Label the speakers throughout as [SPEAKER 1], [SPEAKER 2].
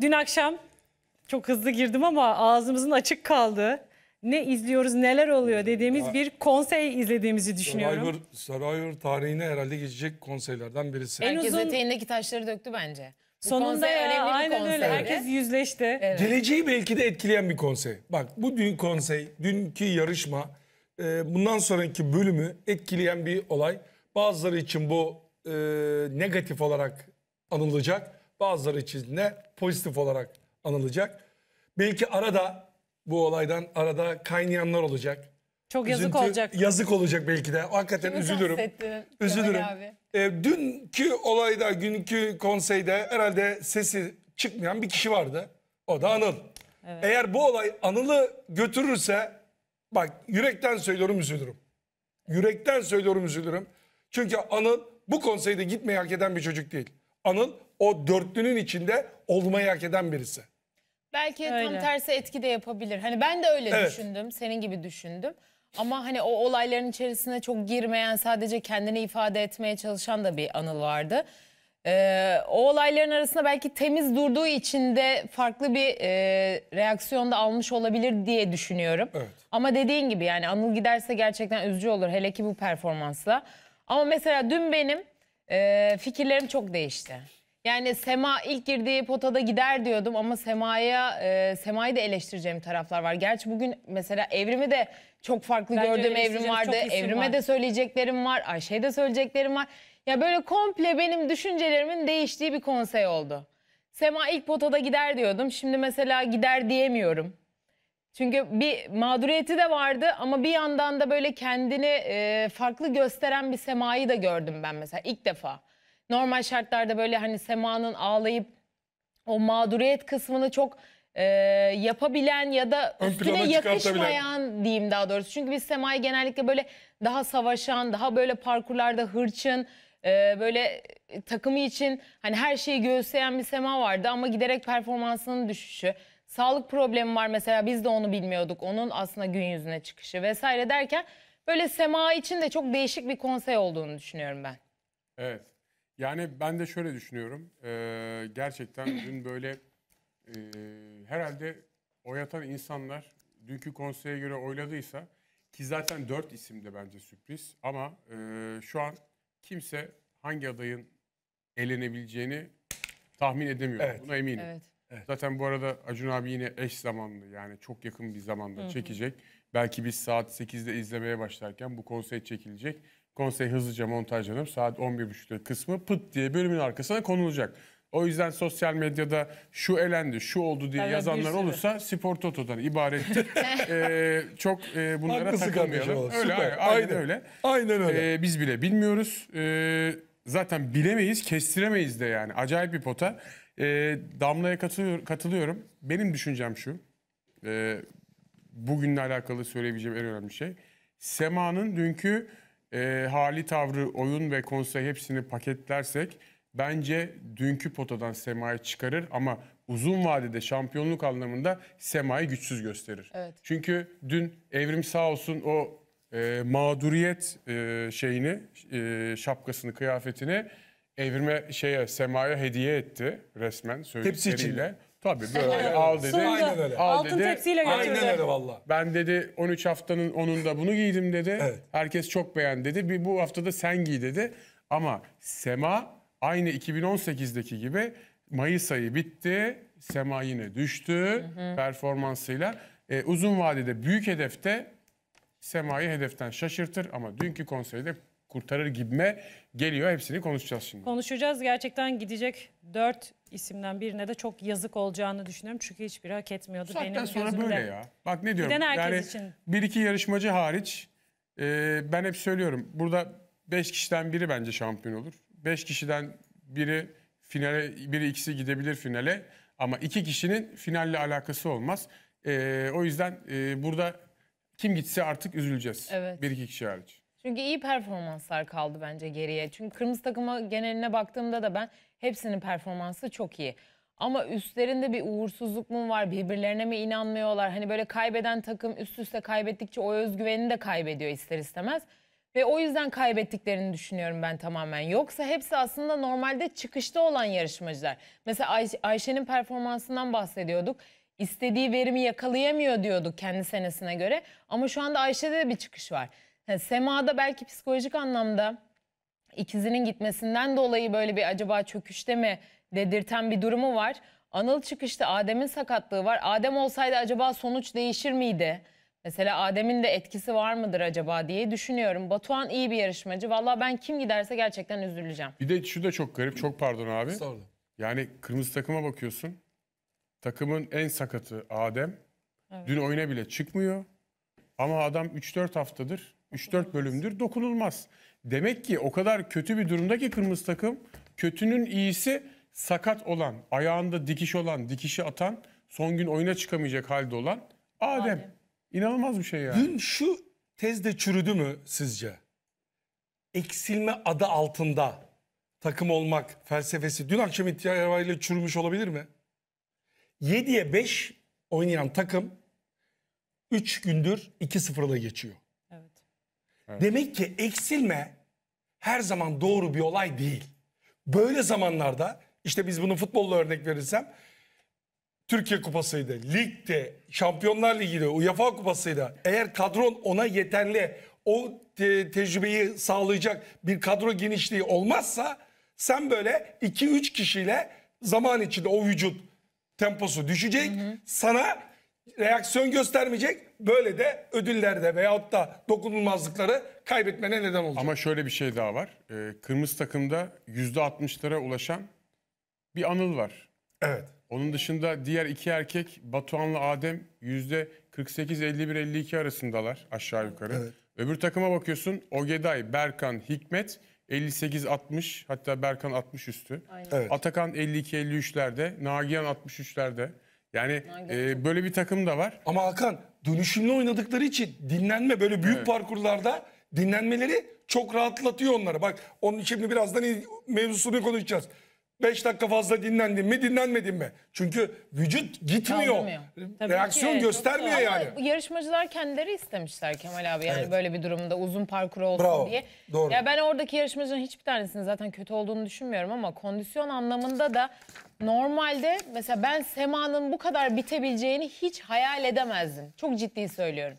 [SPEAKER 1] Dün akşam çok hızlı girdim ama ağzımızın açık kaldı. Ne izliyoruz, neler oluyor dediğimiz Aa, bir konsey izlediğimizi düşünüyorum. Survivor,
[SPEAKER 2] Survivor tarihine herhalde geçecek konseylerden birisi. En Herkes uzun...
[SPEAKER 1] eteğindeki taşları döktü bence. Bu Sonunda konsey ya, önemli aynen bir öyle. Herkes yüzleşti. Evet. Geleceği
[SPEAKER 2] belki de etkileyen bir konsey. Bak bu dün konsey, dünkü yarışma, e, bundan sonraki bölümü etkileyen bir olay. Bazıları için bu e, negatif olarak anılacak bazıları için de pozitif olarak anılacak. Belki arada bu olaydan arada kaynayanlar olacak. Çok yazık Üzüntü, olacak. Yazık olacak belki de. Hakikaten Kimi üzülürüm. Üzülürüm. E, dünkü olayda, günkü konseyde herhalde sesi çıkmayan bir kişi vardı. O da Anıl. Evet. Eğer bu olay Anıl'ı götürürse bak yürekten söylüyorum üzülürüm. Yürekten söylüyorum üzülürüm. Çünkü Anıl bu konseyde gitmeyi hak eden bir çocuk değil. Anıl o dörtlünün içinde olmayı hak eden birisi.
[SPEAKER 1] Belki Öyle. tam tersi etki de yapabilir. Hani ben de öyle Evet. düşündüm, senin gibi düşündüm. Ama hani o olayların içerisine çok girmeyen, sadece kendini ifade etmeye çalışan da bir anıl vardı. Ee, o olayların arasında belki temiz durduğu için de farklı bir e, reaksiyon da almış olabilir diye düşünüyorum. Evet. Ama dediğin gibi yani Anıl giderse gerçekten üzücü olur hele ki bu performansla. Ama mesela dün benim e, fikirlerim çok değişti. Yani Sema ilk girdiği potada gider diyordum ama Sema'ya e, Sema'yı da eleştireceğim taraflar var. Gerçi bugün mesela Evrim'i de çok farklı Bence gördüğüm Evrim vardı. Evrim'e var. de söyleyeceklerim var. Ayşe'ye de söyleyeceklerim var. Ya böyle komple benim düşüncelerimin değiştiği bir konsey oldu. Sema ilk potada gider diyordum. Şimdi mesela gider diyemiyorum. Çünkü bir mağduriyeti de vardı ama bir yandan da böyle kendini e, farklı gösteren bir Sema'yı da gördüm ben mesela ilk defa. Normal şartlarda böyle hani Sema'nın ağlayıp o mağduriyet kısmını çok e, yapabilen ya da Ön üstüne yakışmayan diyeyim daha doğrusu. Çünkü biz Sema'yı genellikle böyle daha savaşan, daha böyle parkurlarda hırçın, e, böyle takımı için hani her şeyi göğüsleyen bir Sema vardı ama giderek performansının düşüşü. Sağlık problemi var mesela biz de onu bilmiyorduk. Onun aslında gün yüzüne çıkışı vesaire derken böyle Sema için de çok değişik bir konsey olduğunu düşünüyorum ben.
[SPEAKER 3] Evet. Yani ben de şöyle düşünüyorum. Ee, gerçekten dün böyle e, herhalde oyatan insanlar dünkü konseye göre oyladıysa ki zaten dört isim de bence sürpriz ama e, şu an kimse hangi adayın elenebileceğini tahmin edemiyor. Evet. Buna eminim. Evet. Evet. Zaten bu arada Acun abi yine eş zamanlı yani çok yakın bir zamanda Hı-hı. çekecek. Belki biz saat 8'de izlemeye başlarken bu konsey çekilecek. Konsey hızlıca montajlanıp saat 11.30'da kısmı pıt diye bölümün arkasına konulacak. O yüzden sosyal medyada şu elendi, şu oldu diye evet, yazanlar olursa Spor Toto'dan ibarettir. ee, çok e, bunlara Haklısın takılmayalım. Öyle, Süper. aynen, aynen öyle. Aynen öyle. Ee, biz bile bilmiyoruz. Ee, zaten bilemeyiz, kestiremeyiz de yani. Acayip bir pota. E, Damla'ya katılıyor, katılıyorum. Benim düşüncem şu. E, bugünle alakalı söyleyebileceğim en önemli şey. Sema'nın dünkü e, hali, tavrı, oyun ve konsey hepsini paketlersek bence dünkü potadan Sema'yı çıkarır ama uzun vadede şampiyonluk anlamında Sema'yı güçsüz gösterir. Evet. Çünkü dün Evrim sağ olsun o e, mağduriyet e, şeyini, e, şapkasını, kıyafetini Evrime şeye semaya hediye etti resmen Tepsi söyledikleriyle. Tabii böyle al dedi. Sonra Aynen öyle. Al altın dedi. tepsiyle götürdü. Aynen öyle valla. Ben dedi 13 haftanın onunda bunu giydim dedi. Evet. Herkes çok beğendi dedi. Bir bu haftada sen giy dedi. Ama Sema aynı 2018'deki gibi Mayıs ayı bitti. Sema yine düştü performansıyla. E, uzun vadede büyük hedefte Sema'yı hedeften şaşırtır ama dünkü konseyde kurtarır gibime geliyor. Hepsini konuşacağız şimdi.
[SPEAKER 1] Konuşacağız. Gerçekten gidecek dört isimden birine de çok yazık olacağını düşünüyorum. Çünkü hiçbiri hak etmiyordu. Zaten benim sonra gözümde. böyle ya.
[SPEAKER 3] Bak ne diyorum. Giden herkes yani için. Bir iki yarışmacı hariç e, ben hep söylüyorum. Burada beş kişiden biri bence şampiyon olur. Beş kişiden biri finale, biri ikisi gidebilir finale. Ama iki kişinin finalle alakası olmaz. E, o yüzden e, burada kim gitse artık üzüleceğiz. Evet. Bir iki kişi hariç.
[SPEAKER 1] Çünkü iyi performanslar kaldı bence geriye. Çünkü kırmızı takıma geneline baktığımda da ben hepsinin performansı çok iyi. Ama üstlerinde bir uğursuzluk mu var? Birbirlerine mi inanmıyorlar? Hani böyle kaybeden takım üst üste kaybettikçe o özgüvenini de kaybediyor ister istemez. Ve o yüzden kaybettiklerini düşünüyorum ben tamamen. Yoksa hepsi aslında normalde çıkışta olan yarışmacılar. Mesela Ay Ayşe'nin performansından bahsediyorduk. İstediği verimi yakalayamıyor diyorduk kendi senesine göre. Ama şu anda Ayşe'de de bir çıkış var. Yani Sema'da belki psikolojik anlamda ikizinin gitmesinden dolayı böyle bir acaba çöküşte mi dedirten bir durumu var. Anıl çıkışta Adem'in sakatlığı var. Adem olsaydı acaba sonuç değişir miydi? Mesela Adem'in de etkisi var mıdır acaba diye düşünüyorum. Batuhan iyi bir yarışmacı. Valla ben kim giderse gerçekten üzüleceğim.
[SPEAKER 3] Bir de şu da çok garip. Çok pardon abi. Sordu. Yani kırmızı takıma bakıyorsun. Takımın en sakatı Adem. Evet. Dün oyuna bile çıkmıyor. Ama adam 3-4 haftadır 3-4 bölümdür dokunulmaz. Demek ki o kadar kötü bir durumda ki kırmızı takım kötünün iyisi sakat olan, ayağında dikiş olan, dikişi atan, son gün oyuna çıkamayacak halde olan Adem. Adem. İnanılmaz bir şey yani. Dün
[SPEAKER 2] şu tezde çürüdü mü sizce? Eksilme adı altında takım olmak felsefesi dün akşam itibariyle çürümüş olabilir mi? 7'ye 5 oynayan takım 3 gündür 2-0'la geçiyor. Demek ki eksilme her zaman doğru bir olay değil. Böyle zamanlarda işte biz bunu futbolla örnek verirsem Türkiye Kupası'ydı, ligde, Şampiyonlar Ligi'de, UEFA Kupası'ydı. Eğer kadron ona yeterli, o te- tecrübeyi sağlayacak bir kadro genişliği olmazsa sen böyle 2-3 kişiyle zaman içinde o vücut temposu düşecek. Hı hı. Sana reaksiyon göstermeyecek. Böyle de ödüllerde veyahut da dokunulmazlıkları kaybetmene neden
[SPEAKER 3] olacak. Ama şöyle bir şey daha var. Ee, kırmızı takımda %60'lara ulaşan bir anıl var. Evet. Onun dışında diğer iki erkek Batuhan'la Adem %48-51-52 arasındalar aşağı yukarı. Evet. Öbür takıma bakıyorsun Ogeday, Berkan, Hikmet 58-60 hatta Berkan 60 üstü. Aynen. Evet. Atakan 52-53'lerde, Nagihan 63'lerde.
[SPEAKER 2] Yani e, böyle bir takım da var. Ama Hakan dönüşümlü oynadıkları için dinlenme böyle büyük Evet. parkurlarda dinlenmeleri çok rahatlatıyor onları. Bak onun için birazdan mevzusunu konuşacağız. 5 dakika fazla dinlendin mi dinlenmedin mi? Çünkü vücut gitmiyor.
[SPEAKER 1] Reaksiyon ki, göstermiyor yani. Ama yarışmacılar kendileri istemişler Kemal abi yani Evet. böyle bir durumda uzun parkur olsun Bravo, diye. doğru. Ya ben oradaki yarışmacıların hiçbir tanesinin zaten kötü olduğunu düşünmüyorum ama kondisyon anlamında da normalde mesela ben Sema'nın bu kadar bitebileceğini hiç hayal edemezdim. Çok ciddi söylüyorum.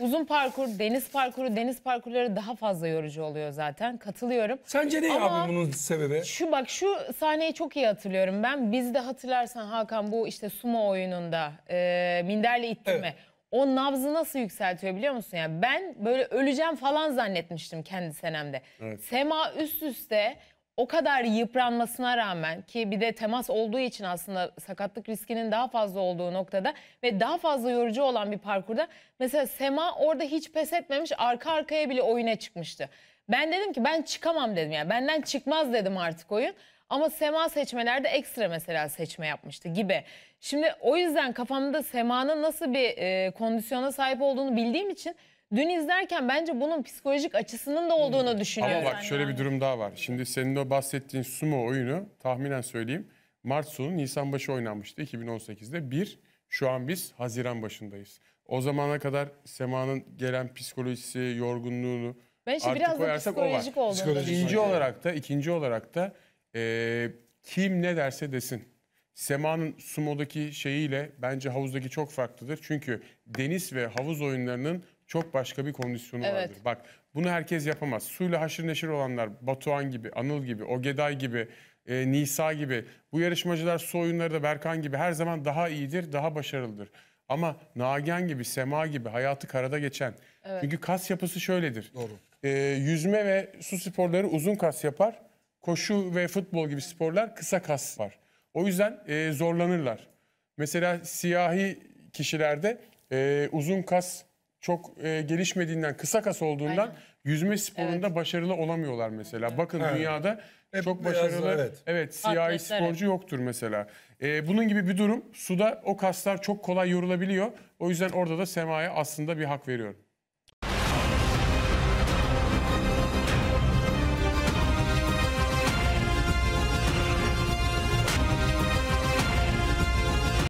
[SPEAKER 1] Uzun parkur, deniz parkuru, deniz parkurları daha fazla yorucu oluyor zaten. Katılıyorum. Sence ne Ama abi bunun sebebi? Şu bak şu sahneyi çok iyi hatırlıyorum ben. Biz de hatırlarsan Hakan bu işte sumo oyununda e, minderle ittirme. Evet. O nabzı nasıl yükseltiyor biliyor musun? Yani ben böyle öleceğim falan zannetmiştim kendi senemde. Evet. Sema üst üste o kadar yıpranmasına rağmen ki bir de temas olduğu için aslında sakatlık riskinin daha fazla olduğu noktada ve daha fazla yorucu olan bir parkurda mesela Sema orada hiç pes etmemiş arka arkaya bile oyuna çıkmıştı. Ben dedim ki ben çıkamam dedim yani benden çıkmaz dedim artık oyun. Ama Sema seçmelerde ekstra mesela seçme yapmıştı gibi. Şimdi o yüzden kafamda Sema'nın nasıl bir e, kondisyona sahip olduğunu bildiğim için Dün izlerken bence bunun psikolojik açısının da olduğunu hmm. düşünüyorum. Ama bak şöyle
[SPEAKER 3] bir durum daha var. Şimdi senin de bahsettiğin sumo oyunu tahminen söyleyeyim. Mart sonu Nisan başı oynanmıştı 2018'de. Bir, şu an biz Haziran başındayız. O zamana kadar Sema'nın gelen psikolojisi, yorgunluğunu Ben şimdi artık biraz da psikolojik olduğunu Psikolojik. düşünüyorum. İkinci olarak da ikinci olarak da eee, kim ne derse desin. Sema'nın sumodaki şeyiyle bence havuzdaki çok farklıdır. Çünkü deniz ve havuz oyunlarının çok başka bir kondisyonu evet. vardır. Bak bunu herkes yapamaz. Suyla haşır neşir olanlar Batuhan gibi, Anıl gibi, Ogeday gibi, e, Nisa gibi bu yarışmacılar su oyunları da Berkan gibi her zaman daha iyidir, daha başarılıdır. Ama Nagihan gibi, Sema gibi hayatı karada geçen. Evet. Çünkü kas yapısı şöyledir. Doğru. E, yüzme ve su sporları uzun kas yapar. Koşu ve futbol gibi sporlar kısa kas var. O yüzden e, zorlanırlar. Mesela siyahi kişilerde e, uzun kas çok e, gelişmediğinden, kısa kas olduğundan Aynen. yüzme sporunda Evet. başarılı olamıyorlar mesela. Bakın Evet. dünyada Hep çok başarılı evet.
[SPEAKER 1] evet, siyahi Atletler, evet. sporcu
[SPEAKER 3] yoktur mesela. E, bunun gibi bir durum suda o kaslar çok kolay yorulabiliyor. O yüzden orada da semaya aslında bir hak veriyorum.